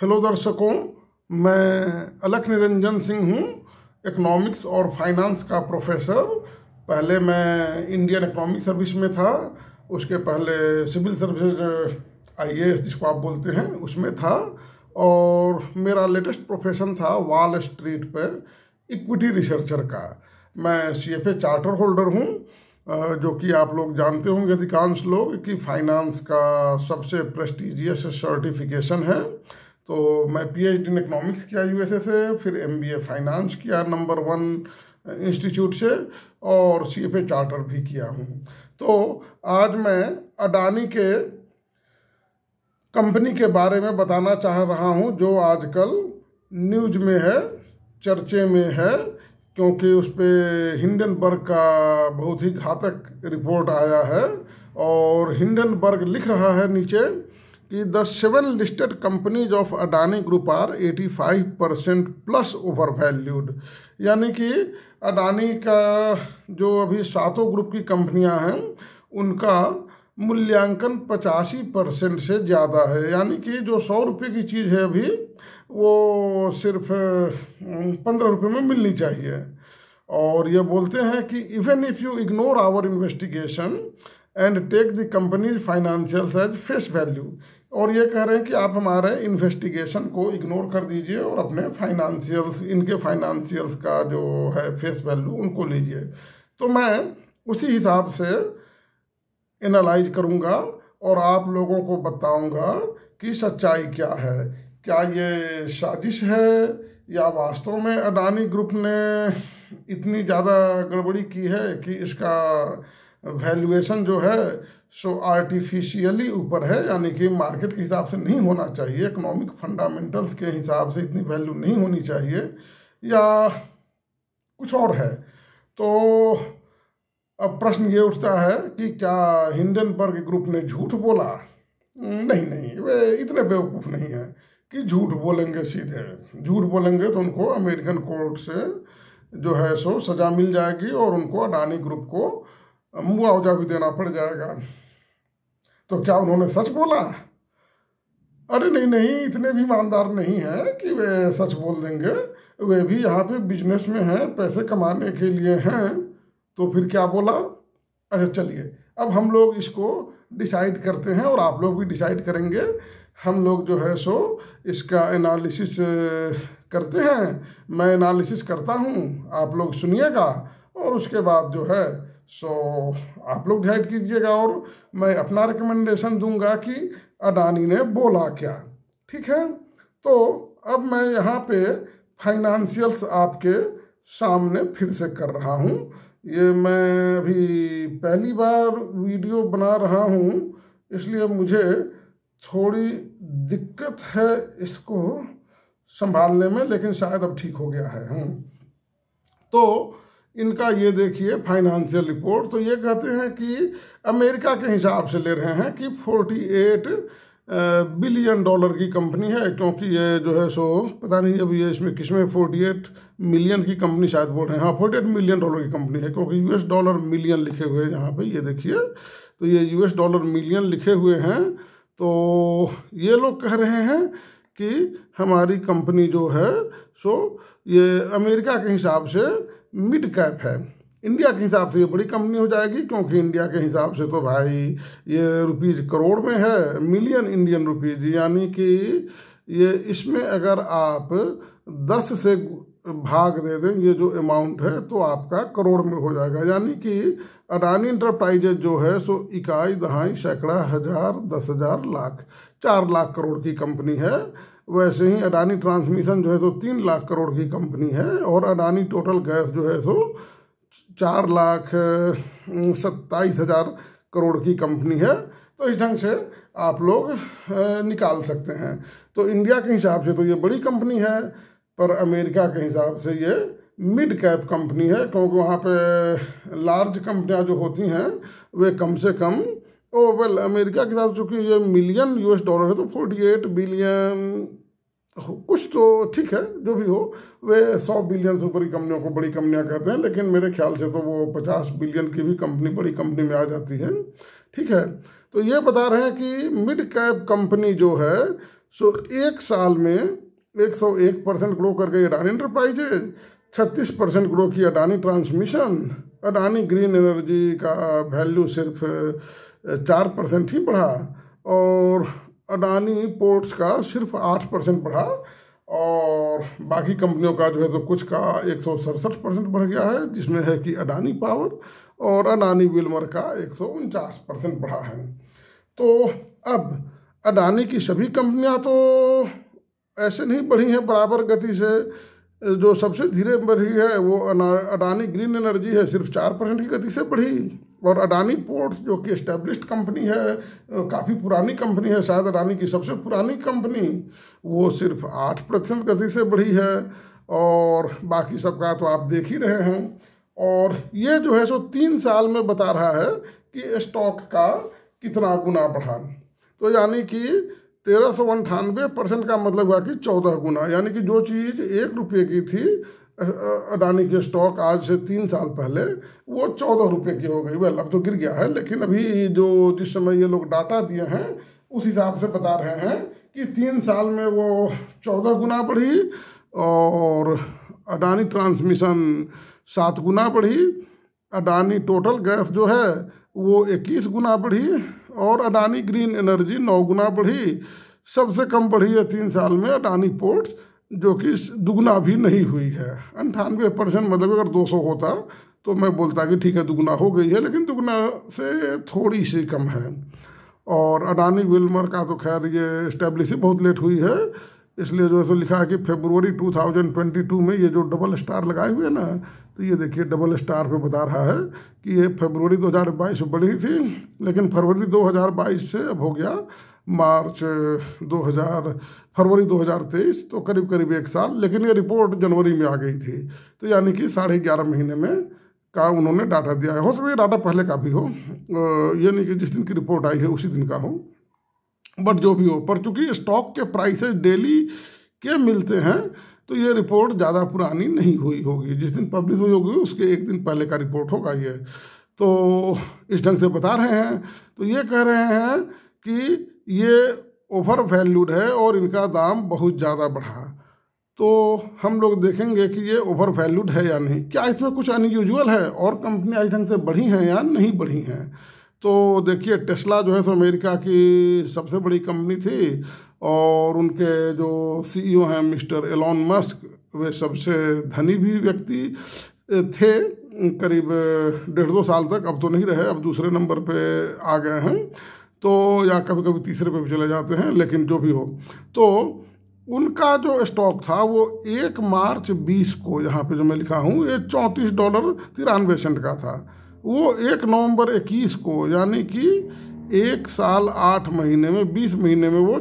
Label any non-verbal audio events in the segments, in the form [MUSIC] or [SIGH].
Hello दर्शकों मैं अलख निरंजन सिंह हूँ इकोनॉमिक्स और फाइनेंस का प्रोफेसर पहले मैं इंडियन इकोनॉमिक सर्विस में था उसके पहले सिविल सर्विस आई जिसको आप बोलते हैं उसमें था और मेरा लेटेस्ट प्रोफेशन था वॉल स्ट्रीट पर इक्विटी रिसर्चर का मैं C F A charter holder हूँ जो कि आप लोग जानते होंगे अधिकांश लोग कि फाइनेंस का सबसे प्रेस्टिजियस सर्टिफिकेशन है तो मैं पीएचडी इन इकनॉमिक्स किया यूएसए से फिर एमबीए फाइनेंस किया नंबर वन इंस्टीट्यूट से और सीएफए चार्टर भी किया हूँ तो आज मैं अडानी के कंपनी के बारे में बताना चाह रहा हूँ जो आजकल न्यूज में है चर्चे में है क्योंकि उस पर हिंडनबर्ग का बहुत ही घातक रिपोर्ट आया है और हिंडनबर्ग लिख रहा है नीचे कि the seven listed companies of Adani group are 85 percent plus over valued यानी कि अडानी का जो अभी सातों ग्रुप की कंपनियां हैं उनका मूल्यांकन पचासी परसेंट से ज़्यादा है यानी कि जो सौ रुपये की चीज़ है अभी वो सिर्फ पंद्रह रुपये में मिलनी चाहिए और ये बोलते हैं कि even if you ignore our investigation and take the companies financial as face value और ये कह रहे हैं कि आप हमारे इन्वेस्टिगेशन को इग्नोर कर दीजिए और अपने फाइनेंशियल्स इनके फाइनेंशियल्स का जो है फेस वैल्यू उनको लीजिए तो मैं उसी हिसाब से एनालाइज करूँगा और आप लोगों को बताऊँगा कि सच्चाई क्या है क्या ये साजिश है या वास्तव में अडानी ग्रुप ने इतनी ज़्यादा गड़बड़ी की है कि इसका वैल्यूएशन जो है सो आर्टिफिशियली ऊपर है यानी कि मार्केट के हिसाब से नहीं होना चाहिए इकोनॉमिक फंडामेंटल्स के हिसाब से इतनी वैल्यू नहीं होनी चाहिए या कुछ और है तो अब प्रश्न ये उठता है कि क्या हिंडनबर्ग ग्रुप ने झूठ बोला नहीं नहीं वे इतने बेवकूफ़ नहीं हैं कि झूठ बोलेंगे सीधे झूठ बोलेंगे तो उनको अमेरिकन कोर्ट से जो है सो सज़ा मिल जाएगी और उनको अडानी ग्रुप को मुआवजा भी देना पड़ जाएगा तो क्या उन्होंने सच बोला अरे नहीं नहीं इतने भी ईमानदार नहीं है कि वे सच बोल देंगे वे भी यहाँ पे बिजनेस में हैं पैसे कमाने के लिए हैं तो फिर क्या बोला अच्छा चलिए अब हम लोग इसको डिसाइड करते हैं और आप लोग भी डिसाइड करेंगे हम लोग जो है सो इसका एनालिसिस करते हैं मैं एनालिसिस करता हूँ आप लोग सुनिएगा और उसके बाद जो है सो so, आप लोग ध्यान कीजिएगा और मैं अपना रिकमेंडेशन दूंगा कि अडानी ने बोला क्या ठीक है तो अब मैं यहाँ पे फाइनेंशियल्स आपके सामने फिर से कर रहा हूँ ये मैं अभी पहली बार वीडियो बना रहा हूँ इसलिए मुझे थोड़ी दिक्कत है इसको संभालने में लेकिन शायद अब ठीक हो गया है हुँ। हम्म। तो इनका ये देखिए फाइनेंशियल रिपोर्ट तो ये कहते हैं कि अमेरिका के हिसाब से ले रहे हैं कि 48 बिलियन डॉलर की कंपनी है क्योंकि ये जो है सो पता नहीं अब ये इसमें किसमें फोर्टी एट मिलियन की कंपनी शायद बोल रहे हैं हाँ फोर्टी एट मिलियन डॉलर की कंपनी है क्योंकि यूएस डॉलर मिलियन लिखे हुए हैं यहाँ पर ये देखिए तो ये यूएस डॉलर मिलियन लिखे हुए हैं तो ये लोग कह रहे हैं कि हमारी कंपनी जो है सो ये अमेरिका के हिसाब से मिड कैप है इंडिया के हिसाब से ये बड़ी कंपनी हो जाएगी क्योंकि इंडिया के हिसाब से तो भाई ये रुपीज़ करोड़ में है मिलियन इंडियन रुपीज़ यानी कि ये इसमें अगर आप दस से भाग दे दें ये जो अमाउंट है तो आपका करोड़ में हो जाएगा यानी कि अडानी इंटरप्राइजेज जो है सो इकाई दहाई सैकड़ा हजार दस हजार लाख चार लाख करोड़ की कंपनी है वैसे ही अडानी ट्रांसमिशन जो है सो तीन लाख करोड़ की कंपनी है और अडानी टोटल गैस जो है सो चार लाख सत्ताईस हजार करोड़ की कंपनी है तो इस ढंग से आप लोग निकाल सकते हैं तो इंडिया के हिसाब से तो ये बड़ी कंपनी है पर अमेरिका के हिसाब से ये मिड कैप कंपनी है क्योंकि वहाँ पे लार्ज कंपनियाँ जो होती हैं वे कम से कम ओ वेल अमेरिका के साथ चूंकि चूँकि ये मिलियन यूएस डॉलर है तो फोर्टी एट बिलियन कुछ तो ठीक है जो भी हो वे सौ बिलियन से ऊपर की कंपनियों को बड़ी कंपनियां कहते हैं लेकिन मेरे ख्याल से तो वो पचास बिलियन की भी कंपनी बड़ी कंपनी में आ जाती है ठीक है तो ये बता रहे हैं कि मिड कैप कंपनी जो है सो एक साल में एक सौ एक परसेंट ग्रो कर गई अडानी इंटरप्राइजेज छत्तीस परसेंट ग्रो की Adani Transmission Adani Green Energy का वैल्यू सिर्फ चार परसेंट ही बढ़ा और अडानी पोर्ट्स का सिर्फ आठ परसेंट बढ़ा और बाकी कंपनियों का जो है सो कुछ का एक सौ सड़सठ परसेंट बढ़ गया है जिसमें है कि अडानी पावर और अडानी विलमर का एक सौ उनचास परसेंट बढ़ा है तो अब अडानी की सभी कंपनियां तो ऐसे नहीं बढ़ी हैं बराबर गति से जो सबसे धीरे बढ़ी है वो अडानी ग्रीन एनर्जी है सिर्फ चार परसेंट की गति से बढ़ी और अडानी पोर्ट्स जो कि इस्टेब्लिश कंपनी है काफ़ी पुरानी कंपनी है शायद अडानी की सबसे पुरानी कंपनी वो सिर्फ आठ प्रतिशत गति से बढ़ी है और बाकी सबका तो आप देख ही रहे हैं और ये जो है सो तीन साल में बता रहा है कि स्टॉक का कितना गुना बढ़ा तो यानी कि तेरह सौ अंठानवे परसेंट का मतलब हुआ कि चौदह गुना यानी कि जो चीज़ एक रुपये की थी अडानी के स्टॉक आज से तीन साल पहले वो चौदह रुपये की हो गई वेल अब तो गिर गया है लेकिन अभी जो जिस समय ये लोग डाटा दिए हैं उस हिसाब से बता रहे हैं कि तीन साल में वो चौदह गुना बढ़ी और अडानी ट्रांसमिशन सात गुना बढ़ी अडानी टोटल गैस जो है वो इक्कीस गुना बढ़ी और अडानी ग्रीन एनर्जी नौ गुना बढ़ी सबसे कम बढ़ी है तीन साल में अडानी पोर्ट्स जो कि दुगना भी नहीं हुई है अंठानवे परसेंट मतलब अगर 200 होता तो मैं बोलता कि ठीक है दुगना हो गई है लेकिन दुगना से थोड़ी सी कम है और अडानी विलमर का तो खैर ये स्टेब्लिश बहुत लेट हुई है इसलिए जो है सो लिखा है कि फेबरवरी 2022 में ये जो डबल स्टार लगाए हुए ना तो ये देखिए डबल स्टार पे बता रहा है कि ये फेबरवरी 2022 में बढ़ी थी लेकिन फरवरी 2022 से अब हो गया मार्च 2000 फरवरी 2023 तो करीब करीब एक साल लेकिन ये रिपोर्ट जनवरी में आ गई थी तो यानी कि साढ़े ग्यारह महीने में का उन्होंने डाटा दिया है हो सकता है डाटा पहले का भी हो ये नहीं कि जिस दिन की रिपोर्ट आई है उसी दिन का हो बट जो भी हो पर चूंकि स्टॉक के प्राइसेस डेली के मिलते हैं तो ये रिपोर्ट ज़्यादा पुरानी नहीं हुई होगी जिस दिन पब्लिश हुई होगी उसके एक दिन पहले का रिपोर्ट होगा ये तो इस ढंग से बता रहे हैं तो ये कह रहे हैं कि ये ओवर वैल्यूड है और इनका दाम बहुत ज़्यादा बढ़ा तो हम लोग देखेंगे कि ये ओवर वैल्यूड है या नहीं क्या इसमें कुछ अनयूजल है और कंपनियाँ इस ढंग से बढ़ी हैं या नहीं बढ़ी हैं तो देखिए टेस्ला जो है सो अमेरिका की सबसे बड़ी कंपनी थी और उनके जो सीईओ e हैं मिस्टर एलॉन मस्क वे सबसे धनी भी व्यक्ति थे करीब डेढ़ दो साल तक अब तो नहीं रहे अब दूसरे नंबर पे आ गए हैं तो या कभी कभी तीसरे पे भी चले जाते हैं लेकिन जो भी हो तो उनका जो स्टॉक था वो एक मार्च बीस को यहाँ पे जो मैं लिखा हूँ ये चौंतीस डॉलर तिरानवे सेंट का था वो एक नवंबर इक्कीस को यानी कि एक साल आठ महीने में बीस महीने में वो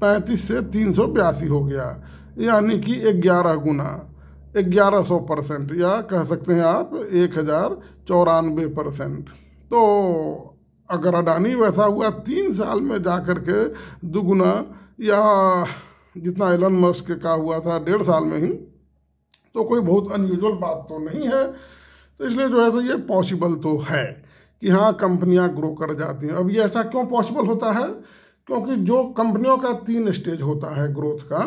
पैंतीस से तीन सौ बयासी हो गया यानी कि ग्यारह गुना ग्यारह सौ परसेंट या कह सकते हैं आप एक हज़ार चौरानवे परसेंट तो अगर अडानी वैसा हुआ तीन साल में जा कर के दुगुना या जितना एलन मस्क का हुआ था डेढ़ साल में ही तो कोई बहुत अनयूजल बात तो नहीं है तो इसलिए जो है सो ये पॉसिबल तो है कि हाँ कंपनियां ग्रो कर जाती हैं अब ये ऐसा क्यों पॉसिबल होता है क्योंकि जो कंपनियों का तीन स्टेज होता है ग्रोथ का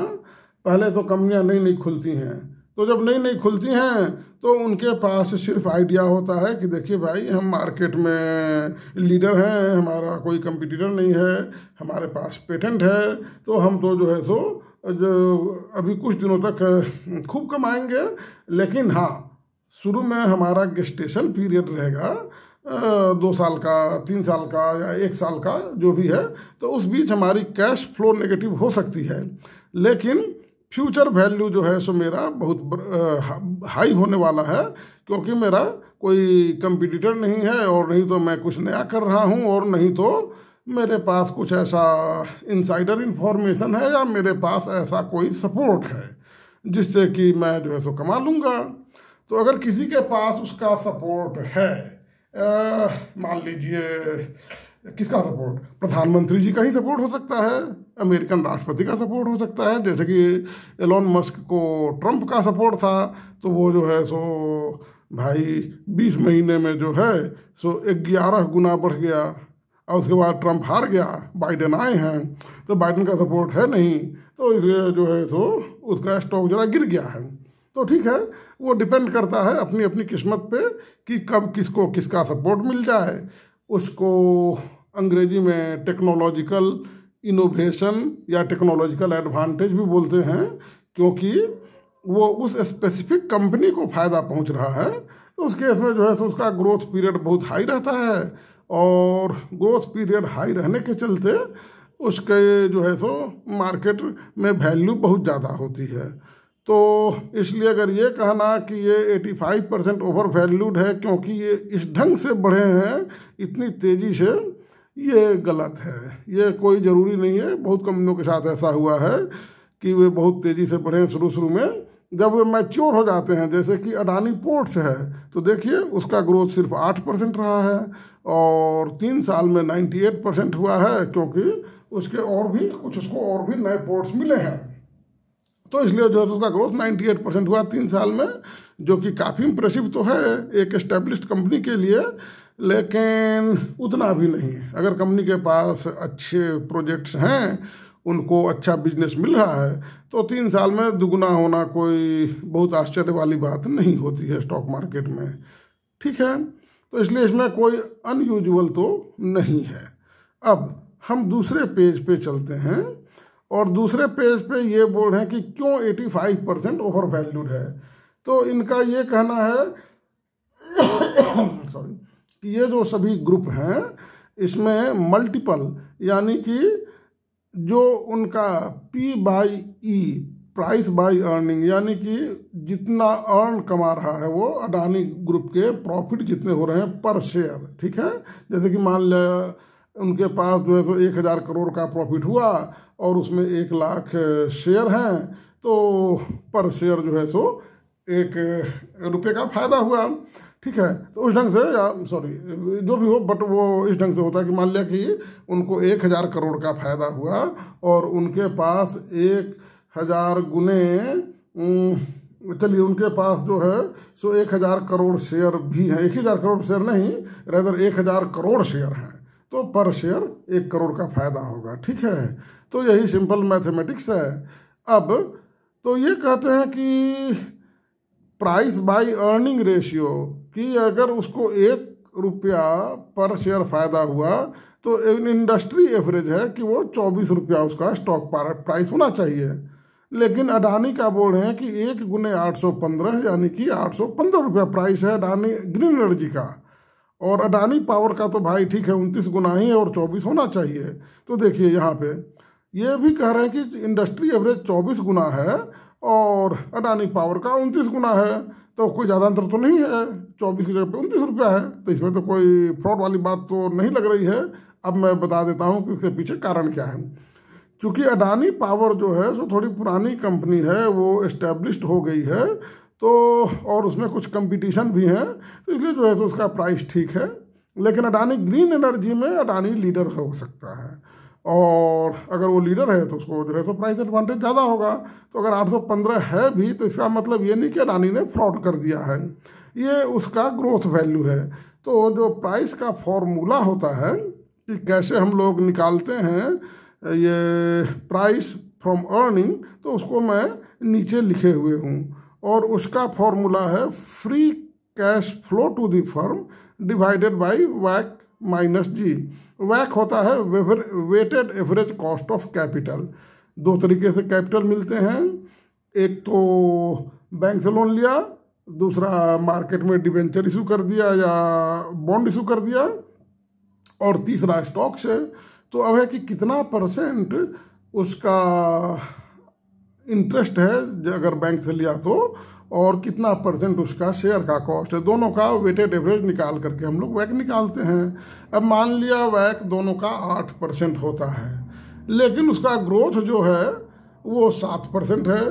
पहले तो कंपनियां नई नई खुलती हैं तो जब नई नई खुलती हैं तो उनके पास सिर्फ आइडिया होता है कि देखिए भाई हम मार्केट में लीडर हैं हमारा कोई कंपटीटर नहीं है हमारे पास पेटेंट है तो हम तो जो है सो जो अभी कुछ दिनों तक खूब कमाएंगे लेकिन हाँ शुरू में हमारा गेस्टेशन पीरियड रहेगा दो साल का तीन साल का या एक साल का जो भी है तो उस बीच हमारी कैश फ्लो नेगेटिव हो सकती है लेकिन फ्यूचर वैल्यू जो है सो मेरा बहुत हाई होने वाला है क्योंकि मेरा कोई कंपिटिटर नहीं है और नहीं तो मैं कुछ नया कर रहा हूँ और नहीं तो मेरे पास कुछ ऐसा इंसाइडर इन्फॉर्मेशन है या मेरे पास ऐसा कोई सपोर्ट है जिससे कि मैं जो है सो कमा लूँगा तो अगर किसी के पास उसका सपोर्ट है मान लीजिए किसका सपोर्ट प्रधानमंत्री जी का ही सपोर्ट हो सकता है अमेरिकन राष्ट्रपति का सपोर्ट हो सकता है जैसे कि एलोन मस्क को ट्रंप का सपोर्ट था तो वो जो है सो भाई बीस महीने में जो है सो ग्यारह गुना बढ़ गया और उसके बाद ट्रंप हार गया बाइडेन आए हैं तो बाइडेन का सपोर्ट है नहीं तो इसलिए जो है सो उसका स्टॉक ज़रा गिर गया है तो ठीक है वो डिपेंड करता है अपनी अपनी किस्मत पे कि कब किसको किसका सपोर्ट मिल जाए उसको अंग्रेजी में टेक्नोलॉजिकल इनोवेशन या टेक्नोलॉजिकल एडवांटेज भी बोलते हैं क्योंकि वो उस स्पेसिफिक कंपनी को फ़ायदा पहुंच रहा है तो उस केस में जो है सो उसका ग्रोथ पीरियड बहुत हाई रहता है और ग्रोथ पीरियड हाई रहने के चलते उसके जो है सो मार्केट में वैल्यू बहुत ज़्यादा होती है तो इसलिए अगर ये कहना कि ये 85 परसेंट ओवर वैल्यूड है क्योंकि ये इस ढंग से बढ़े हैं इतनी तेज़ी से ये गलत है ये कोई ज़रूरी नहीं है बहुत कंपनियों के साथ ऐसा हुआ है कि वे बहुत तेज़ी से बढ़े शुरू शुरू में जब वे मैच्योर हो जाते हैं जैसे कि अडानी पोर्ट्स है तो देखिए उसका ग्रोथ सिर्फ आठ परसेंट रहा है और तीन साल में नाइन्टी एट परसेंट हुआ है क्योंकि उसके और भी कुछ उसको और भी नए पोर्ट्स मिले हैं तो इसलिए जो है उसका ग्रोथ 98 परसेंट हुआ तीन साल में जो कि काफ़ी इम्प्रेसिव तो है एक इस्टेब्लिश कंपनी के लिए लेकिन उतना भी नहीं अगर कंपनी के पास अच्छे प्रोजेक्ट्स हैं उनको अच्छा बिजनेस मिल रहा है तो तीन साल में दुगुना होना कोई बहुत आश्चर्य वाली बात नहीं होती है स्टॉक मार्केट में ठीक है तो इसलिए इसमें कोई अनयूजुअल तो नहीं है अब हम दूसरे पेज पे चलते हैं और दूसरे पेज पे ये बोर्ड हैं कि क्यों 85 परसेंट ओवर वैल्यूड है तो इनका ये कहना है सॉरी [COUGHS] कि ये जो सभी ग्रुप हैं इसमें मल्टीपल यानी कि जो उनका P by E price by earning यानी कि जितना अर्न कमा रहा है वो अडानी ग्रुप के प्रॉफिट जितने हो रहे हैं पर शेयर ठीक है जैसे कि मान लिया उनके पास जो है सो एक हज़ार करोड़ का प्रॉफिट हुआ और उसमें एक लाख शेयर हैं तो पर शेयर जो है सो एक रुपये का फ़ायदा हुआ ठीक है तो उस ढंग से सॉरी जो भी हो बट वो इस ढंग से होता है कि मान लिया कि उनको एक हज़ार करोड़ का फ़ायदा हुआ और उनके पास एक हज़ार गुने चलिए उनके पास जो है सो एक हज़ार करोड़ शेयर भी हैं एक हज़ार करोड़ शेयर नहीं रेदर एक हज़ार करोड़ शेयर हैं तो पर शेयर एक करोड़ का फ़ायदा होगा ठीक है तो यही सिंपल मैथमेटिक्स है अब तो ये कहते हैं कि प्राइस बाय अर्निंग रेशियो कि अगर उसको एक रुपया पर शेयर फ़ायदा हुआ तो इंडस्ट्री एवरेज है कि वो चौबीस रुपया उसका स्टॉक प्राइस होना चाहिए लेकिन अडानी का बोर्ड है कि एक गुने आठ सौ पंद्रह यानी कि आठ सौ पंद्रह रुपया प्राइस है अडानी ग्रीन एनर्जी का और अडानी पावर का तो भाई ठीक है उनतीस गुना ही और चौबीस होना चाहिए तो देखिए यहाँ पे ये भी कह रहे हैं कि इंडस्ट्री एवरेज चौबीस गुना है और अडानी पावर का उनतीस गुना है तो कोई ज़्यादा अंतर तो नहीं है चौबीस की जगह पे उनतीस रुपया है तो इसमें तो कोई फ्रॉड वाली बात तो नहीं लग रही है अब मैं बता देता हूँ कि इसके पीछे कारण क्या है चूँकि अडानी पावर जो है सो थोड़ी पुरानी कंपनी है वो इस्टेब्लिश हो गई है तो और उसमें कुछ कंपटीशन भी हैं तो इसलिए जो है सो उसका प्राइस ठीक है लेकिन अडानी ग्रीन एनर्जी में अडानी लीडर हो सकता है और अगर वो लीडर है तो उसको जो है सो प्राइस एडवांटेज ज़्यादा होगा तो अगर 815 है भी तो इसका मतलब ये नहीं कि अडानी ने फ्रॉड कर दिया है ये उसका ग्रोथ वैल्यू है तो जो प्राइस का फॉर्मूला होता है कि कैसे हम लोग निकालते हैं ये प्राइस फ्रॉम अर्निंग तो उसको मैं नीचे लिखे हुए हूँ और उसका फॉर्मूला है free cash flow to the firm divided by वैक minus जी वैक होता है weighted average cost of capital दो तरीके से कैपिटल मिलते हैं एक तो बैंक से लोन लिया दूसरा मार्केट में डिवेंचर इशू कर दिया या बॉन्ड इशू कर दिया और तीसरा स्टॉक से तो अब है कि कितना परसेंट उसका इंटरेस्ट है अगर बैंक से लिया तो और कितना परसेंट उसका शेयर का कॉस्ट है दोनों का वेटेड एवरेज निकाल करके हम लोग वैक निकालते हैं अब मान लिया वैक दोनों का आठ परसेंट होता है लेकिन उसका ग्रोथ जो है वो सात परसेंट है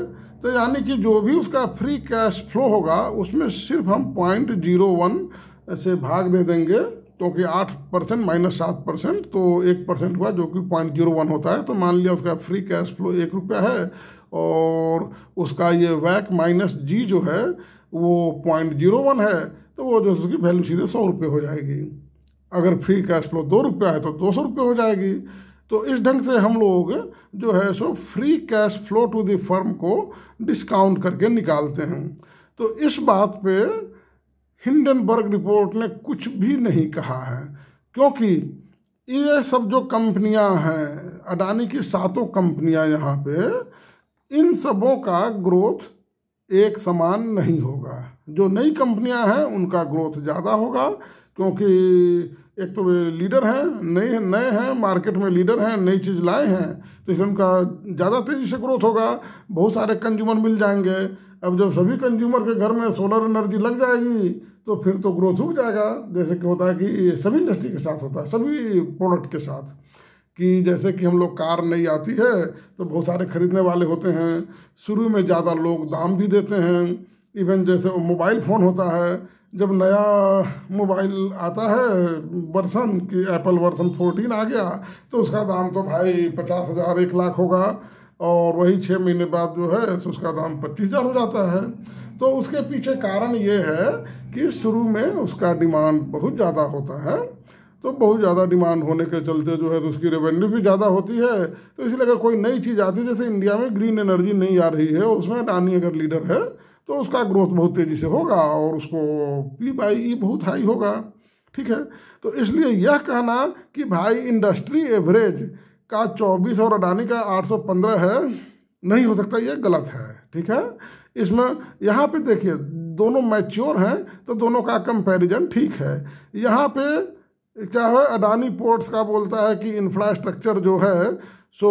तो यानी कि जो भी उसका फ्री कैश फ्लो होगा उसमें सिर्फ हम पॉइंट जीरो वन से भाग दे देंगे तो कि आठ परसेंट माइनस सात परसेंट तो एक परसेंट हुआ जो कि पॉइंट जीरो वन होता है तो मान लिया उसका फ्री कैश फ्लो एक रुपया है और उसका ये वैक माइनस जी जो है वो पॉइंट जीरो वन है तो वो जो उसकी वैल्यू सीधे सौ रुपये हो जाएगी अगर फ्री कैश फ्लो दो रुपया है तो दो सौ रुपये हो जाएगी तो इस ढंग से हम लोग जो है सो free cash flow to the firm को डिस्काउंट करके निकालते हैं तो इस बात पर हिंडनबर्ग रिपोर्ट ने कुछ भी नहीं कहा है क्योंकि ये सब जो कंपनियां हैं अडानी की सातों कंपनियां यहाँ पे इन सबों का ग्रोथ एक समान नहीं होगा जो नई कंपनियां हैं उनका ग्रोथ ज़्यादा होगा क्योंकि एक तो वे लीडर हैं नए नए हैं मार्केट में लीडर हैं नई चीज़ लाए हैं तो इसलिए उनका ज़्यादा तेज़ी से ग्रोथ होगा बहुत सारे कंज्यूमर मिल जाएंगे अब जब सभी कंज्यूमर के घर में सोलर एनर्जी लग जाएगी तो फिर तो ग्रोथ रुक जाएगा जैसे कि होता है कि सभी इंडस्ट्री के साथ होता है सभी प्रोडक्ट के साथ कि जैसे कि हम लोग कार नहीं आती है तो बहुत सारे ख़रीदने वाले होते हैं शुरू में ज़्यादा लोग दाम भी देते हैं इवन जैसे मोबाइल फ़ोन होता है जब नया मोबाइल आता है वर्सन कि एप्पल वर्सन फोर्टीन आ गया तो उसका दाम तो भाई पचास हज़ार एक लाख होगा और वही छः महीने बाद जो है तो उसका दाम पच्चीस हज़ार हो जाता है तो उसके पीछे कारण ये है कि शुरू में उसका डिमांड बहुत ज़्यादा होता है तो बहुत ज़्यादा डिमांड होने के चलते जो है तो उसकी रेवेन्यू भी ज़्यादा होती है तो इसलिए अगर कोई नई चीज़ आती है जैसे इंडिया में ग्रीन एनर्जी नहीं आ रही है उसमें अडानी अगर लीडर है तो उसका ग्रोथ बहुत तेज़ी से होगा और उसको पी बाई ई बहुत हाई होगा ठीक है तो इसलिए यह कहना कि भाई इंडस्ट्री एवरेज का चौबीस और अडानी का आठ सौ पंद्रह है नहीं हो सकता ये गलत है ठीक है इसमें यहाँ पे देखिए दोनों मैच्योर हैं तो दोनों का कंपैरिजन ठीक है यहाँ पे क्या है अडानी पोर्ट्स का बोलता है कि इंफ्रास्ट्रक्चर जो है सो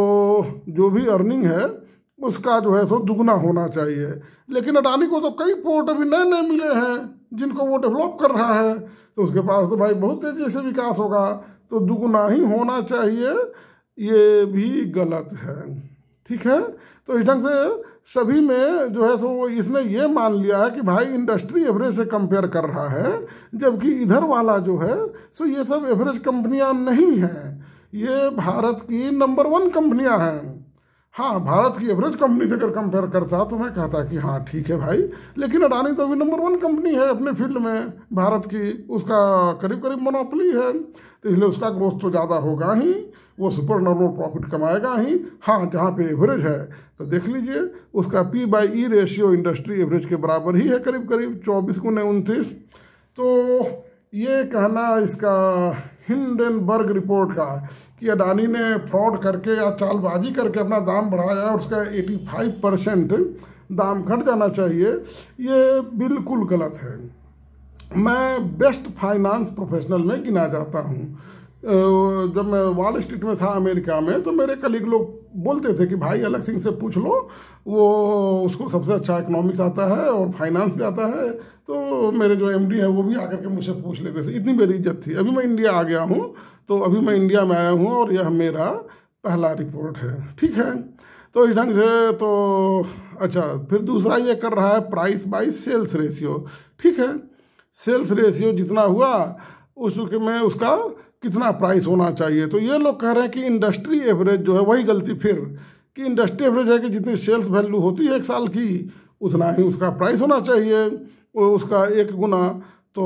जो भी अर्निंग है उसका जो है सो दुगना होना चाहिए लेकिन अडानी को तो कई पोर्ट अभी नए नए मिले हैं जिनको वो डेवलप कर रहा है तो उसके पास तो भाई बहुत तेज़ी से विकास होगा तो दुगुना ही होना चाहिए ये भी गलत है ठीक है तो इस ढंग से सभी में जो है सो इसने ये मान लिया है कि भाई इंडस्ट्री एवरेज से कंपेयर कर रहा है जबकि इधर वाला जो है सो ये सब एवरेज कंपनियां नहीं हैं ये भारत की नंबर वन कंपनियां हैं हाँ भारत की एवरेज कंपनी से अगर कंपेयर करता तो मैं कहता कि हाँ ठीक है भाई लेकिन अडानी तो अभी नंबर वन कंपनी है अपने फील्ड में भारत की उसका करीब करीब मोनोपली है तो इसलिए उसका ग्रोथ तो ज़्यादा होगा ही वो सुपर नॉर्मल प्रॉफिट कमाएगा ही हाँ जहाँ पे एवरेज है तो देख लीजिए उसका P by E ratio industry average के बराबर ही है करीब करीब चौबीस गुने उनतीस तो ये कहना इसका हिंडनबर्ग रिपोर्ट का कि अडानी ने फ्रॉड करके या चालबाजी करके अपना दाम बढ़ाया और उसका 85 परसेंट दाम घट जाना चाहिए ये बिल्कुल गलत है मैं बेस्ट फाइनेंस प्रोफेशनल में गिना जाता हूँ जब मैं वॉल स्ट्रीट में था अमेरिका में तो मेरे कलीग लोग बोलते थे कि भाई अलग सिंह से पूछ लो वो उसको सबसे अच्छा इकोनॉमिक्स आता है और फाइनेंस भी आता है तो मेरे जो एमडी हैं वो भी आकर के मुझसे पूछ लेते थे इतनी मेरी इज्जत थी अभी मैं इंडिया आ गया हूँ तो अभी मैं इंडिया में आया हूँ और यह मेरा पहला रिपोर्ट है ठीक है तो इस ढंग से तो अच्छा फिर दूसरा ये कर रहा है प्राइस बाई सेल्स रेशियो ठीक है सेल्स रेशियो जितना हुआ उसके में उसका कितना प्राइस होना चाहिए तो ये लोग कह रहे हैं कि इंडस्ट्री एवरेज जो है वही गलती फिर कि इंडस्ट्री एवरेज है कि जितनी सेल्स वैल्यू होती है एक साल की उतना ही उसका प्राइस होना चाहिए उसका एक गुना तो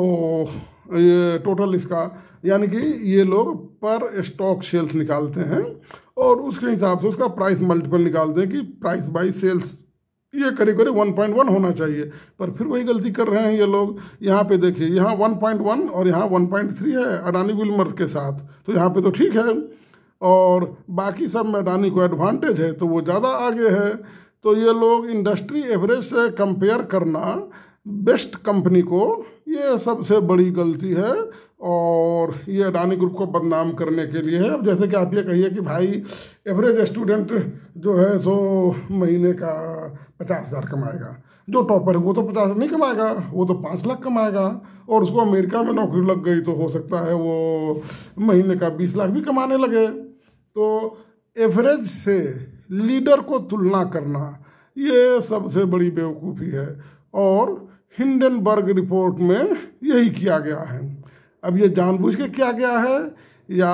ये टोटल इसका यानी कि ये लोग पर स्टॉक सेल्स निकालते हैं और उसके हिसाब से उसका प्राइस मल्टीपल निकालते हैं कि प्राइस बाई सेल्स ये करीब करीब वन पॉइंट वन होना चाहिए पर फिर वही गलती कर रहे हैं ये लोग यहाँ पे देखिए यहाँ वन पॉइंट वन और यहाँ वन पॉइंट थ्री है अडानी विलमर्स के साथ तो यहाँ पे तो ठीक है और बाकी सब में अडानी को एडवांटेज है तो वो ज़्यादा आगे है तो ये लोग इंडस्ट्री एवरेज से कंपेयर करना बेस्ट कंपनी को ये सबसे बड़ी गलती है और ये अडानी ग्रुप को बदनाम करने के लिए है अब जैसे कि आप ये कहिए कि भाई एवरेज स्टूडेंट जो है सो महीने का पचास हज़ार कमाएगा जो टॉपर है वो तो पचास नहीं कमाएगा वो तो पाँच लाख कमाएगा और उसको अमेरिका में नौकरी लग गई तो हो सकता है वो महीने का बीस लाख भी कमाने लगे तो एवरेज से लीडर को तुलना करना ये सबसे बड़ी बेवकूफ़ी है और हिंडनबर्ग रिपोर्ट में यही किया गया है अब ये जानबूझ के किया गया है या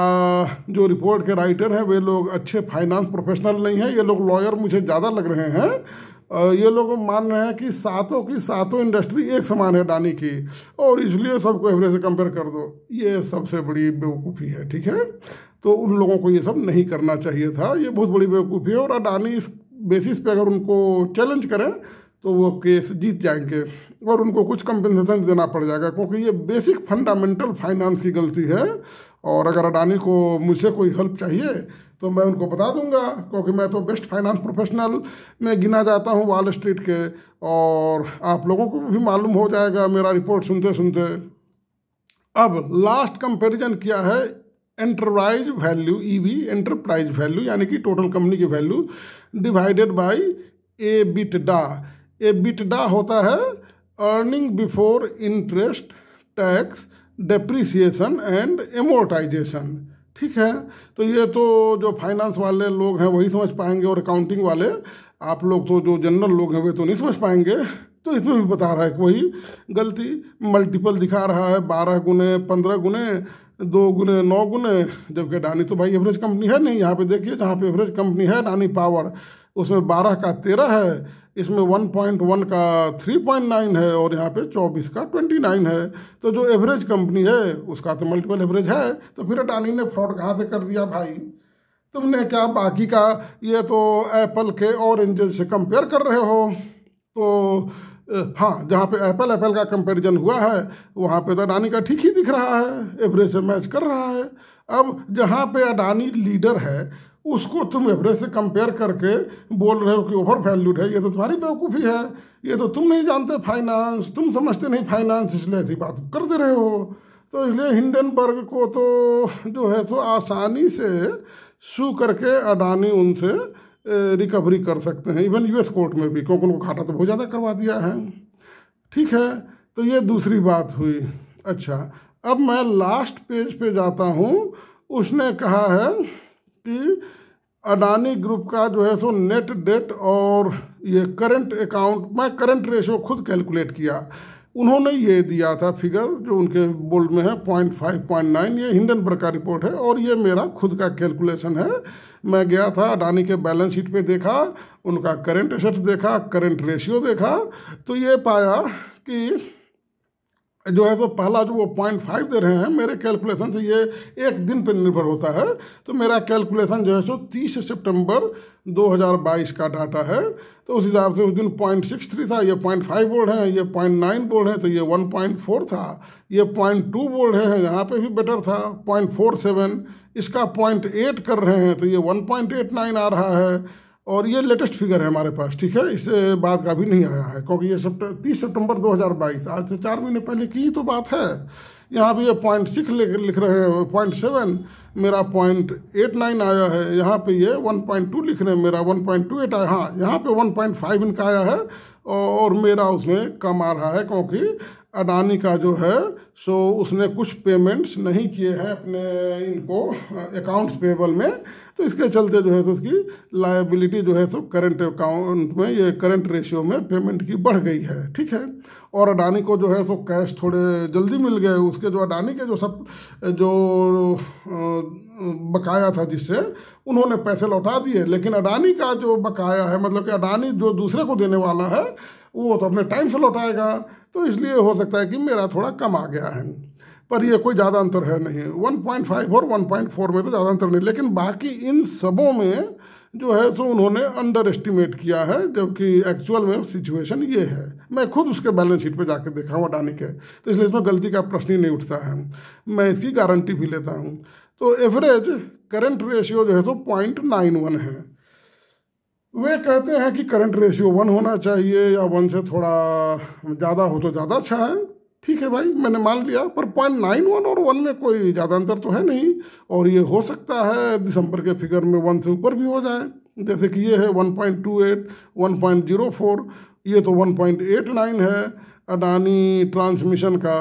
जो रिपोर्ट के राइटर हैं वे लोग अच्छे फाइनेंस प्रोफेशनल नहीं हैं ये लोग लॉयर मुझे ज़्यादा लग रहे हैं ये लोग मान रहे हैं कि सातों की सातों इंडस्ट्री एक समान है डानी की और इसलिए सबको एवरेज से कंपेयर कर दो ये सबसे बड़ी बेवकूफ़ी है ठीक है तो उन लोगों को ये सब नहीं करना चाहिए था ये बहुत बड़ी बेवकूफ़ी है और अडानी इस बेसिस पे अगर उनको चैलेंज करें तो वो केस जीत जाएंगे और उनको कुछ कंपेंसेशन देना पड़ जाएगा क्योंकि ये बेसिक फंडामेंटल फाइनेंस की गलती है और अगर अडानी को मुझसे कोई हेल्प चाहिए तो मैं उनको बता दूंगा क्योंकि मैं तो बेस्ट फाइनेंस प्रोफेशनल में गिना जाता हूँ वॉल स्ट्रीट के और आप लोगों को भी मालूम हो जाएगा मेरा रिपोर्ट सुनते सुनते अब लास्ट कंपेरिजन किया है enterprise value EV enterprise value यानी कि टोटल कंपनी की value divided by EBITDA EBITDA होता है earning before interest tax depreciation and amortisation ठीक है तो ये तो जो फाइनेंस वाले लोग हैं वही समझ पाएंगे और अकाउंटिंग वाले आप लोग तो जो जनरल लोग हैं वे तो नहीं समझ पाएंगे तो इसमें भी बता रहा है कि वही गलती मल्टीपल दिखा रहा है बारह गुने पंद्रह गुने दो गुने नौ गुने जबकि डानी तो भाई एवरेज कंपनी है नहीं यहाँ पे देखिए जहाँ पे एवरेज कंपनी है डानी पावर उसमें बारह का तेरह है इसमें 1.1 का 3.9 है और यहाँ पे 24 का 29 है तो जो एवरेज कंपनी है उसका तो मल्टीपल एवरेज है तो फिर अडानी ने फ्रॉड कहाँ से कर दिया भाई तुमने क्या बाकी का ये तो एप्पल के और इंजन से कंपेयर कर रहे हो तो हाँ जहाँ पे एप्पल एप्पल का कंपैरिजन हुआ है वहाँ पे तो अडानी का ठीक ही दिख रहा है एवरेज से मैच कर रहा है अब जहाँ पे अडानी लीडर है उसको तुम एवरेज से कंपेयर करके बोल रहे हो कि ओवर वैल्यूड है ये तो तुम्हारी बेवकूफ़ी है ये तो तुम नहीं जानते फाइनेंस तुम समझते नहीं फाइनेंस इसलिए ऐसी बात करते रहे हो तो इसलिए हिंडनबर्ग को तो जो है सो आसानी से सू करके अडानी उनसे रिकवरी कर सकते हैं इवन यूएस कोर्ट में भी क्योंकि उनको घाटा तो बहुत ज़्यादा करवा दिया है ठीक है तो ये दूसरी बात हुई अच्छा अब मैं लास्ट पेज पे जाता हूँ उसने कहा है टी अडानी ग्रुप का जो है सो नेट डेट और ये करंट अकाउंट मैं करंट रेशो खुद कैलकुलेट किया उन्होंने ये दिया था फिगर जो उनके बोल्ड में है पॉइंट फाइव पॉइंट नाइन ये बर्ग का रिपोर्ट है और ये मेरा खुद का कैलकुलेशन है मैं गया था अडानी के बैलेंस शीट पे देखा उनका करंट एसेट्स देखा करंट रेशियो देखा तो ये पाया कि जो है सो पहला जो वो पॉइंट फाइव दे रहे हैं मेरे कैलकुलेशन से ये एक दिन पर निर्भर होता है तो मेरा कैलकुलेशन जो है सो तीस सितंबर 2022 का डाटा है तो उस हिसाब से उस दिन पॉइंट सिक्स थ्री था ये पॉइंट फाइव बोल रहे हैं ये पॉइंट नाइन बोल रहे हैं तो ये वन पॉइंट फोर था ये पॉइंट टू बोल रहे हैं यहाँ पे भी बेटर था पॉइंट फोर सेवन इसका पॉइंट एट कर रहे हैं तो ये वन पॉइंट एट नाइन आ रहा है और ये लेटेस्ट फिगर है हमारे पास ठीक है इस बात का भी नहीं आया है क्योंकि ये सेप्ट तीस सितंबर 2022 आज से चार महीने पहले की तो बात है यहाँ भी ये पॉइंट सिक्स लिख रहे हैं पॉइंट सेवन मेरा पॉइंट एट नाइन आया है यहाँ पे ये वन पॉइंट टू लिख रहे हैं मेरा वन पॉइंट टू एट आया हाँ यहाँ पे वन पॉइंट फाइव इनका आया है और मेरा उसमें कम आ रहा है क्योंकि अडानी का जो है सो उसने कुछ पेमेंट्स नहीं किए हैं अपने इनको अकाउंट्स पेबल में तो इसके चलते जो है सो तो उसकी लाइबिलिटी जो है सो करंट अकाउंट में ये करंट रेशियो में पेमेंट की बढ़ गई है ठीक है और अडानी को जो है सो तो कैश थोड़े जल्दी मिल गए उसके जो अडानी के जो सब जो बकाया था जिससे उन्होंने पैसे लौटा दिए लेकिन अडानी का जो बकाया है मतलब कि अडानी जो दूसरे को देने वाला है वो तो अपने टाइम से लौटाएगा तो इसलिए हो सकता है कि मेरा थोड़ा कम आ गया है पर ये कोई ज़्यादा अंतर है नहीं 1.5 और 1.4 में तो ज़्यादा अंतर नहीं लेकिन बाकी इन सबों में जो है सो तो उन्होंने अंडर एस्टिमेट किया है जबकि एक्चुअल में सिचुएशन ये है मैं खुद उसके बैलेंस शीट पर जाकर देखा हूँ अडानी के तो इसलिए इसमें गलती का प्रश्न ही नहीं उठता है मैं इसकी गारंटी भी लेता हूँ तो एवरेज करंट रेशियो जो है सो पॉइंट नाइन वन है वे कहते हैं कि करंट रेशियो वन होना चाहिए या वन से थोड़ा ज़्यादा हो तो ज़्यादा अच्छा है ठीक है भाई मैंने मान लिया पर पॉइंट नाइन वन और वन में कोई ज़्यादा अंतर तो है नहीं और ये हो सकता है दिसंबर के फिगर में वन से ऊपर भी हो जाए जैसे कि ये है one point two eight one point zero four ये तो वन पॉइंट एट नाइन है अडानी ट्रांसमिशन का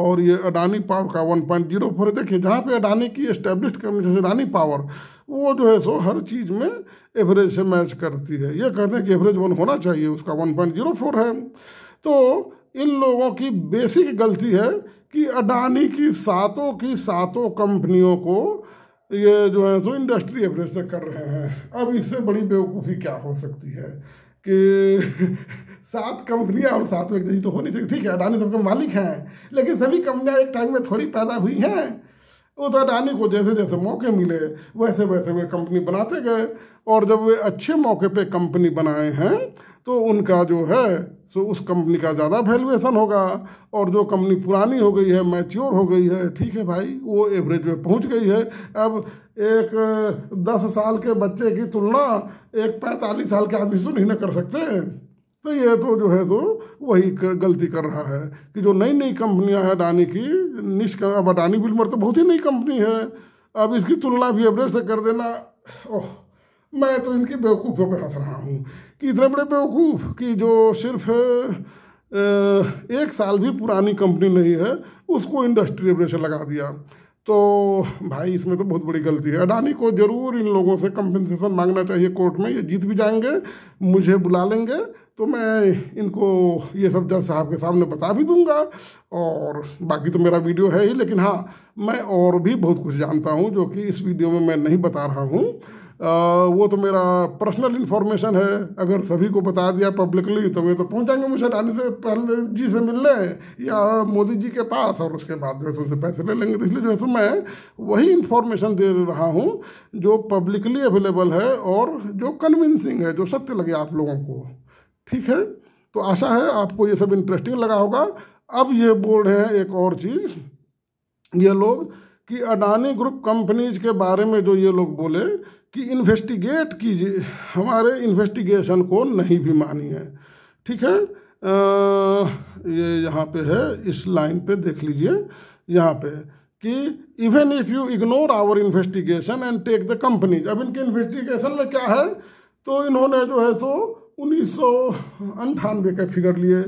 और ये अडानी पावर का वन पॉइंट जीरो फोर देखिए जहाँ पे अडानी की इस्टेब्लिश कमी जैसे अडानी पावर वो जो है सो हर चीज़ में एवरेज से मैच करती है ये कहते हैं कि एवरेज वन होना चाहिए उसका वन पॉइंट जीरो फोर है तो इन लोगों की बेसिक गलती है कि अडानी की सातों की सातों कंपनियों को ये जो है सो इंडस्ट्री एवरेज तक कर रहे हैं अब इससे बड़ी बेवकूफ़ी क्या हो सकती है कि [LAUGHS] सात कंपनियां और सात व्यक्ति तो हो नहीं सकती ठीक है अडानी सबके मालिक हैं लेकिन सभी कंपनियां एक टाइम में थोड़ी पैदा हुई हैं उस तो अडानी को जैसे जैसे मौके मिले वैसे वैसे वे कंपनी बनाते गए और जब वे अच्छे मौके पे कंपनी बनाए हैं तो उनका जो है सो तो उस कंपनी का ज़्यादा वैल्यूएशन होगा और जो कंपनी पुरानी हो गई है मैच्योर हो गई है ठीक है भाई वो एवरेज में पहुंच गई है अब एक दस साल के बच्चे की तुलना एक पैंतालीस साल के आदमी से नहीं ना कर सकते तो ये तो जो है तो वही कर, गलती कर रहा है कि जो नई नई कंपनियां हैं अडानी की निष्क अब अडानी बिलमर तो बहुत ही नई कंपनी है अब इसकी तुलना भी एवरेज से कर देना ओह मैं तो इनकी बेवकूफ़ों पर हंस रहा हूँ कि इतने बड़े बेवकूफ़ कि जो सिर्फ एक साल भी पुरानी कंपनी नहीं है उसको इंडस्ट्री रेवलेशन लगा दिया तो भाई इसमें तो बहुत बड़ी गलती है अडानी को ज़रूर इन लोगों से कंपनसेशन मांगना चाहिए कोर्ट में ये जीत भी जाएंगे मुझे बुला लेंगे तो मैं इनको ये सब जज साहब के सामने बता भी दूंगा और बाकी तो मेरा वीडियो है ही लेकिन हाँ मैं और भी बहुत कुछ जानता हूँ जो कि इस वीडियो में मैं नहीं बता रहा हूँ वो तो मेरा पर्सनल इन्फॉर्मेशन है अगर सभी को बता दिया पब्लिकली तो वे तो जाएंगे मुझे आने से पहले जी से मिलने या मोदी जी के पास और उसके बाद जो है उनसे पैसे ले लेंगे तो इसलिए जो है सो मैं वही इन्फॉर्मेशन दे रहा हूँ जो पब्लिकली अवेलेबल है और जो कन्विंसिंग है जो सत्य लगे आप लोगों को ठीक है तो आशा है आपको ये सब इंटरेस्टिंग लगा होगा अब ये बोल रहे हैं एक और चीज़ ये लोग कि अडानी ग्रुप कंपनीज के बारे में जो ये लोग बोले कि इन्वेस्टिगेट कीजिए हमारे इन्वेस्टिगेशन को नहीं भी मानिए ठीक है आ, ये यहाँ पे है इस लाइन पे देख लीजिए यहाँ पे कि even if you ignore our investigation and take the companies अब इनके इन्वेस्टिगेशन में क्या है तो इन्होंने जो है सो उन्नीस सौ अंठानवे का फिगर लिए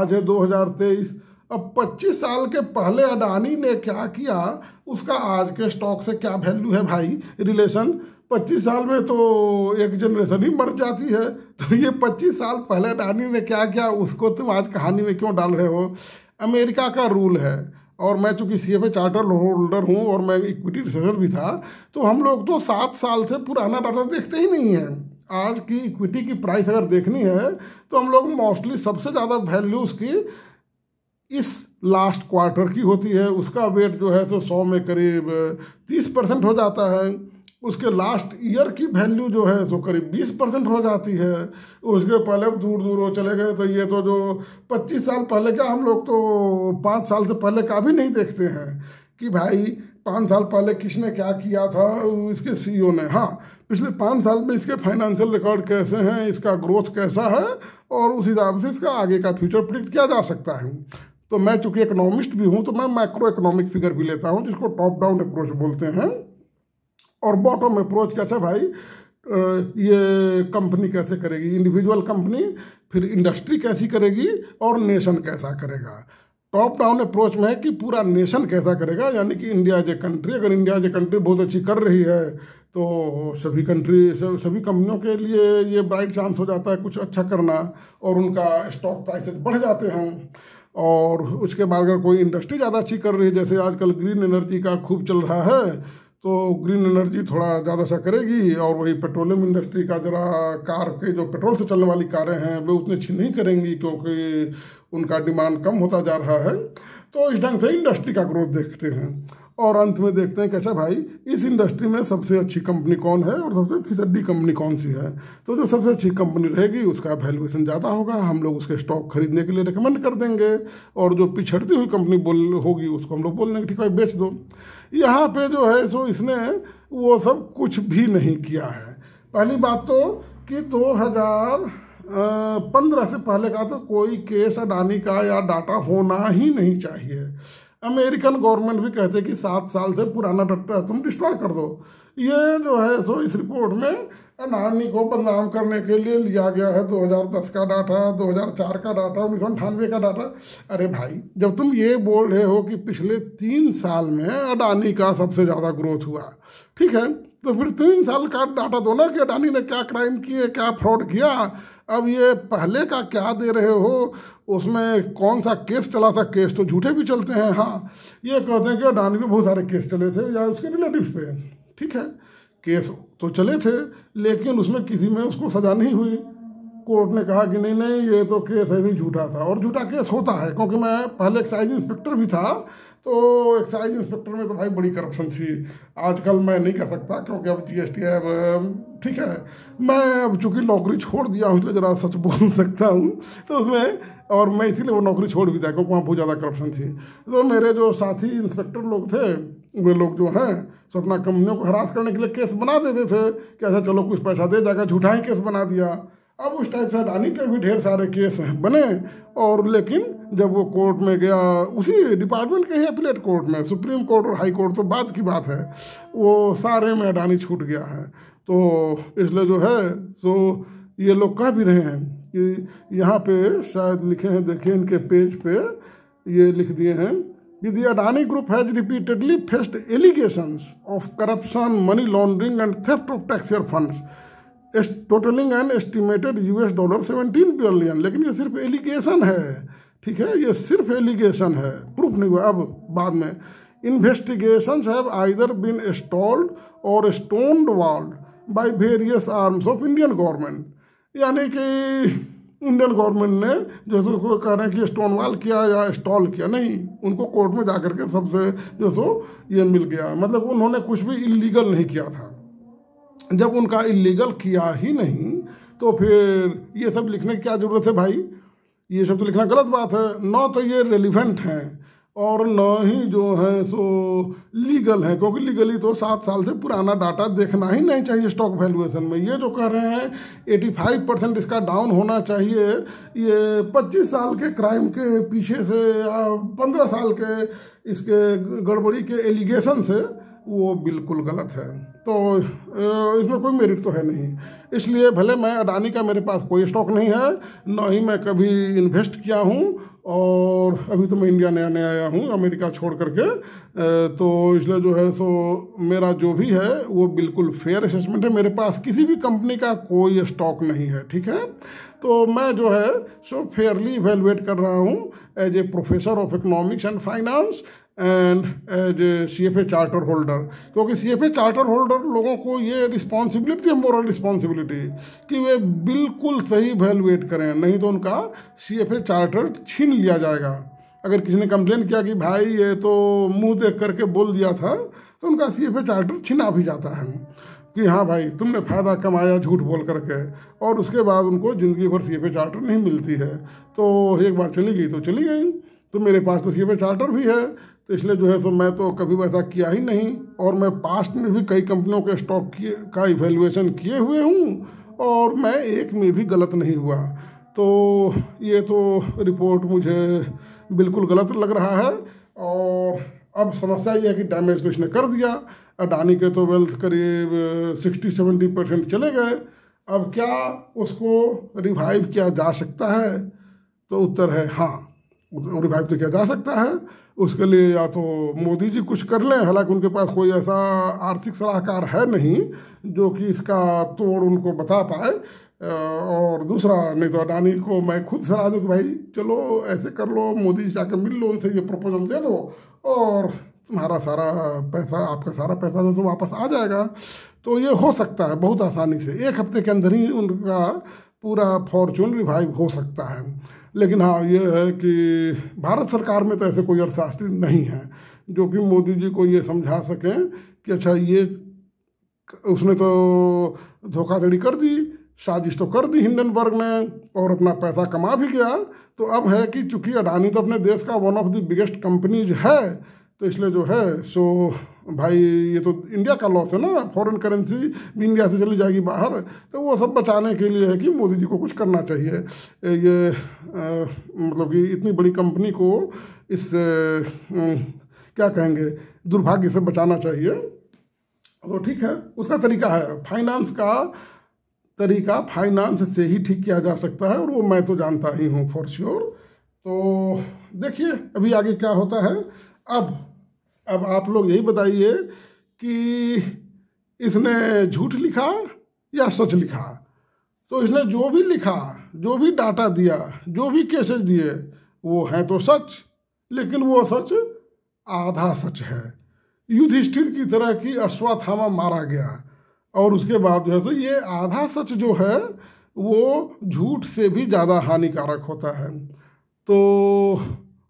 आज है दो हज़ार तेईस अब 25 साल के पहले अडानी ने क्या किया उसका आज के स्टॉक से क्या वैल्यू है भाई रिलेशन 25 साल में तो एक जनरेशन ही मर जाती है तो ये 25 साल पहले अडानी ने क्या किया उसको तुम आज कहानी में क्यों डाल रहे हो अमेरिका का रूल है और मैं चूँकि सी एफ चार्टर होल्डर हूँ और मैं इक्विटी रिसर्चर भी था तो हम लोग तो सात साल से पुराना डाटा देखते ही नहीं हैं आज की इक्विटी की प्राइस अगर देखनी है तो हम लोग मोस्टली सबसे ज़्यादा वैल्यू उसकी इस लास्ट क्वार्टर की होती है उसका वेट जो है सो सौ में करीब तीस परसेंट हो जाता है उसके लास्ट ईयर की वैल्यू जो है सो करीब बीस परसेंट हो जाती है उसके पहले दूर दूर हो चले गए तो ये तो जो पच्चीस साल पहले का हम लोग तो पाँच साल से पहले का भी नहीं देखते हैं कि भाई पाँच साल पहले किसने क्या किया था इसके सी e ने हाँ पिछले पाँच साल में इसके फाइनेंशियल रिकॉर्ड कैसे हैं इसका ग्रोथ कैसा है और उस हिसाब से इसका आगे का फ्यूचर प्रिडिक्ट किया जा सकता है तो मैं चूंकि इकोनॉमिस्ट भी हूं तो मैं माइक्रो इकोनॉमिक फिगर भी लेता हूं जिसको टॉप डाउन अप्रोच बोलते हैं और बॉटम अप्रोच कैसे भाई ये कंपनी कैसे करेगी इंडिविजुअल कंपनी फिर इंडस्ट्री कैसी करेगी और नेशन कैसा करेगा टॉप डाउन अप्रोच में है कि पूरा नेशन कैसा करेगा यानी कि इंडिया एज ए कंट्री अगर इंडिया एज ए कंट्री बहुत अच्छी कर रही है तो सभी कंट्री सभी कंपनियों के लिए ये ब्राइट चांस हो जाता है कुछ अच्छा करना और उनका स्टॉक प्राइसेस बढ़ जाते हैं और उसके बाद अगर कोई इंडस्ट्री ज़्यादा अच्छी कर रही है जैसे आजकल ग्रीन एनर्जी का खूब चल रहा है तो ग्रीन एनर्जी थोड़ा ज़्यादा सा करेगी और वही पेट्रोलियम इंडस्ट्री का जरा कार के जो पेट्रोल से चलने वाली कारें हैं वे उतनी अच्छी नहीं करेंगी क्योंकि उनका डिमांड कम होता जा रहा है तो इस ढंग से इंडस्ट्री का ग्रोथ देखते हैं और अंत में देखते हैं कैसा अच्छा भाई इस इंडस्ट्री में सबसे अच्छी कंपनी कौन है और सबसे फिसड्डी कंपनी कौन सी है तो जो सबसे अच्छी कंपनी रहेगी उसका वैल्यूएशन ज़्यादा होगा हम लोग उसके स्टॉक खरीदने के लिए रिकमेंड कर देंगे और जो पिछड़ती हुई कंपनी बोल होगी उसको हम लोग बोल देंगे ठीक है बेच दो यहाँ पर जो है सो इसने वो सब कुछ भी नहीं किया है पहली बात तो कि दो हज़ार पंद्रह से पहले का तो कोई केस अडानी का या डाटा होना ही नहीं चाहिए अमेरिकन गवर्नमेंट भी कहते कि सात साल से पुराना ट्रैक्टर तुम डिस्ट्रॉय कर दो ये जो है सो इस रिपोर्ट में अडानी को बदनाम करने के लिए लिया गया है 2010 का डाटा 2004 का डाटा उन्नीस सौ अंठानवे का डाटा अरे भाई जब तुम ये बोल रहे हो कि पिछले तीन साल में अडानी का सबसे ज़्यादा ग्रोथ हुआ ठीक है तो फिर तीन साल का डाटा दो ना कि अडानी ने क्या क्राइम किए क्या फ्रॉड किया अब ये पहले का क्या दे रहे हो उसमें कौन सा केस चला था केस तो झूठे भी चलते हैं हाँ ये कहते हैं कि अडानी पे बहुत सारे केस चले थे या उसके रिलेटिव पे ठीक है केस तो चले थे लेकिन उसमें किसी में उसको सजा नहीं हुई कोर्ट ने कहा कि नहीं नहीं ये तो केस ऐसे ही झूठा था और झूठा केस होता है क्योंकि मैं पहले एक्साइज इंस्पेक्टर भी था तो एक्साइज इंस्पेक्टर में तो भाई बड़ी करप्शन थी आजकल मैं नहीं कह सकता क्योंकि अब जी एस टी ठीक है मैं अब चूँकि नौकरी छोड़ दिया हूँ इसलिए तो ज़रा सच बोल [LAUGHS] सकता हूँ तो उसमें और मैं इसीलिए वो नौकरी छोड़ भी दिया क्योंकि वहाँ बहुत ज़्यादा करप्शन थी तो मेरे जो साथी इंस्पेक्टर लोग थे वे लोग जो हैं सो अपना कंपनियों को हरास करने के लिए केस बना देते थे कि अच्छा चलो कुछ पैसा दे जाएगा झूठा ही केस बना दिया अब उस टाइप से अडानी पे भी ढेर सारे केस बने और लेकिन जब वो कोर्ट में गया उसी डिपार्टमेंट के ही अपीलेट कोर्ट में सुप्रीम कोर्ट और हाई कोर्ट तो बाद की बात है वो सारे में अडानी छूट गया है तो इसलिए जो है सो तो ये लोग कह भी रहे हैं कि यहाँ पे शायद लिखे हैं देखिए इनके पेज पे ये लिख दिए हैं कि the Adani group has repeatedly faced allegations of corruption money laundering and theft of taxpayer funds totalling an estimated US dollar seventeen billion लेकिन ये सिर्फ एलिगेशन है ठीक है ये सिर्फ एलिगेशन है प्रूफ नहीं हुआ अब बाद में investigation have either been stalled or stonewalled by various arms of Indian government यानी कि इंडियन गवर्नमेंट ने जो सो कह रहे हैं कि स्टोन वॉल किया या इस्टॉल किया नहीं उनको कोर्ट में जा के सबसे जो सो ये मिल गया मतलब उन्होंने कुछ भी इलीगल नहीं किया था जब उनका इलीगल किया ही नहीं तो फिर ये सब लिखने की क्या ज़रूरत है भाई ये सब तो लिखना गलत बात है न तो ये रेलिवेंट हैं और न ही जो है सो लीगल है क्योंकि लीगली तो सात साल से पुराना डाटा देखना ही नहीं चाहिए स्टॉक वैल्यूएशन में ये जो कह रहे हैं एटी फाइव परसेंट इसका डाउन होना चाहिए ये पच्चीस साल के क्राइम के पीछे से या पंद्रह साल के इसके गड़बड़ी के एलिगेशन से वो बिल्कुल गलत है तो इसमें कोई मेरिट तो है नहीं इसलिए भले मैं अडानी का मेरे पास कोई स्टॉक नहीं है ना ही मैं कभी इन्वेस्ट किया हूँ और अभी तो मैं इंडिया नया नया आया हूँ अमेरिका छोड़ करके तो इसलिए जो है सो मेरा जो भी है वो बिल्कुल फेयर असेसमेंट है मेरे पास किसी भी कंपनी का कोई स्टॉक नहीं है ठीक है तो मैं जो है सो फेयरली इवेलुएट कर रहा हूँ as a professor of economics and finance and as a C F A charter holder क्योंकि C F A charter holder लोगों को ये रिस्पॉन्सिबिलिटी है मॉरल रिस्पॉन्सिबिलिटी कि वे बिल्कुल सही वैल्यूएट करें नहीं तो उनका सी एफ ए चार्टर छीन लिया जाएगा अगर किसी ने कंप्लेन किया कि भाई ये तो मुंह देख करके बोल दिया था तो उनका सी एफ ए चार्टर छीना भी जाता है कि हाँ भाई तुमने फ़ायदा कमाया झूठ बोल करके और उसके बाद उनको ज़िंदगी भर सी एफ ए चार्टर नहीं मिलती है तो एक बार चली गई तो चली गई तो मेरे पास तो सी एफ ए चार्टर भी है तो इसलिए जो है सो मैं तो कभी वैसा किया ही नहीं और मैं पास्ट में भी कई कंपनियों के स्टॉक किए का इवेल्युएशन किए हुए हूँ और मैं एक में भी गलत नहीं हुआ तो ये तो रिपोर्ट मुझे बिल्कुल गलत लग रहा है और अब समस्या ये है कि डैमेज तो इसने कर दिया अडानी के तो वेल्थ करीब सिक्सटी सेवेंटी परसेंट चले गए अब क्या उसको रिवाइव किया जा सकता है तो उत्तर है हाँ रिवाइव तो किया जा सकता है उसके लिए या तो मोदी जी कुछ कर लें हालांकि उनके पास कोई ऐसा आर्थिक सलाहकार है नहीं जो कि इसका तोड़ उनको बता पाए और दूसरा नहीं तो अडानी को मैं खुद सलाह दूँ कि भाई चलो ऐसे कर लो मोदी जी जाकर मिल लो उनसे ये प्रपोजल दे दो और तुम्हारा सारा पैसा आपका सारा पैसा जैसे वापस आ जाएगा तो ये हो सकता है बहुत आसानी से एक हफ्ते के अंदर ही उनका पूरा फॉर्चून रिवाइव हो सकता है लेकिन हाँ ये है कि भारत सरकार में तो ऐसे कोई अर्थशास्त्री नहीं है जो कि मोदी जी को ये समझा सकें कि अच्छा ये उसने तो धोखाधड़ी कर दी साजिश तो कर दी हिंडनबर्ग ने और अपना पैसा कमा भी गया तो अब है कि चूंकि अडानी तो अपने देश का one of the biggest companies है तो इसलिए जो है सो भाई ये तो इंडिया का लॉस है ना फॉरेन करेंसी भी इंडिया से चली जाएगी बाहर तो वो सब बचाने के लिए है कि मोदी जी को कुछ करना चाहिए ये आ, मतलब कि इतनी बड़ी कंपनी को इस आ, क्या कहेंगे दुर्भाग्य से बचाना चाहिए तो ठीक है उसका तरीका है फाइनेंस का तरीका फाइनेंस से ही ठीक किया जा सकता है और वो मैं तो जानता ही हूँ फॉर श्योर तो देखिए अभी आगे क्या होता है अब अब आप लोग यही बताइए कि इसने झूठ लिखा या सच लिखा तो इसने जो भी लिखा जो भी डाटा दिया जो भी केसेस दिए वो हैं तो सच लेकिन वो सच आधा सच है युधिष्ठिर की तरह की अश्वाथामा मारा गया और उसके बाद जो है सो ये आधा सच जो है वो झूठ से भी ज़्यादा हानिकारक होता है तो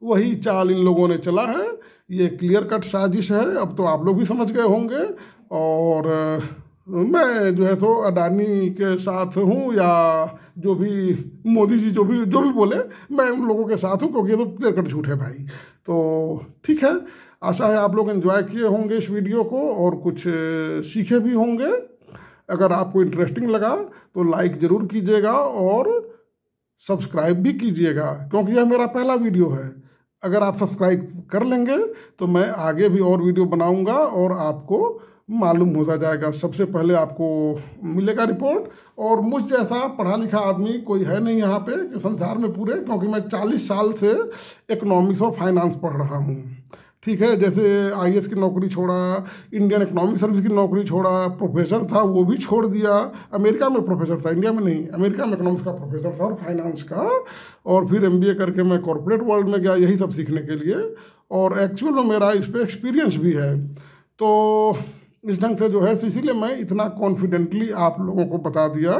वही चाल इन लोगों ने चला है ये क्लियर कट साजिश है अब तो आप लोग भी समझ गए होंगे और मैं जो है सो अडानी के साथ हूँ या जो भी मोदी जी जो भी जो भी बोले मैं उन लोगों के साथ हूँ क्योंकि ये तो क्लियर कट झूठ है भाई तो ठीक है आशा है आप लोग एंजॉय किए होंगे इस वीडियो को और कुछ सीखे भी होंगे अगर आपको इंटरेस्टिंग लगा तो लाइक ज़रूर कीजिएगा और सब्सक्राइब भी कीजिएगा क्योंकि यह मेरा पहला वीडियो है अगर आप सब्सक्राइब कर लेंगे तो मैं आगे भी और वीडियो बनाऊंगा और आपको मालूम होता जाएगा सबसे पहले आपको मिलेगा रिपोर्ट और मुझ जैसा पढ़ा लिखा आदमी कोई है नहीं यहाँ पे संसार में पूरे क्योंकि मैं 40 साल से इकोनॉमिक्स और फाइनेंस पढ़ रहा हूँ ठीक है जैसे आई की नौकरी छोड़ा इंडियन इकोनॉमिक सर्विस की नौकरी छोड़ा प्रोफेसर था वो भी छोड़ दिया अमेरिका में प्रोफेसर था इंडिया में नहीं अमेरिका में इकोनॉमिक्स का प्रोफेसर था और फाइनेंस का और फिर एम करके मैं कॉरपोरेट वर्ल्ड में गया यही सब सीखने के लिए और एक्चुअल में मेरा इस पर एक्सपीरियंस भी है तो इस ढंग से जो है तो इसीलिए मैं इतना कॉन्फिडेंटली आप लोगों को बता दिया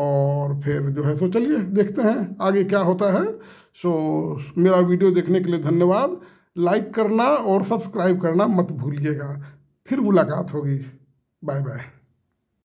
और फिर जो है सो तो चलिए देखते हैं आगे क्या होता है सो मेरा वीडियो देखने के लिए धन्यवाद लाइक करना और सब्सक्राइब करना मत भूलिएगा फिर मुलाकात होगी बाय बाय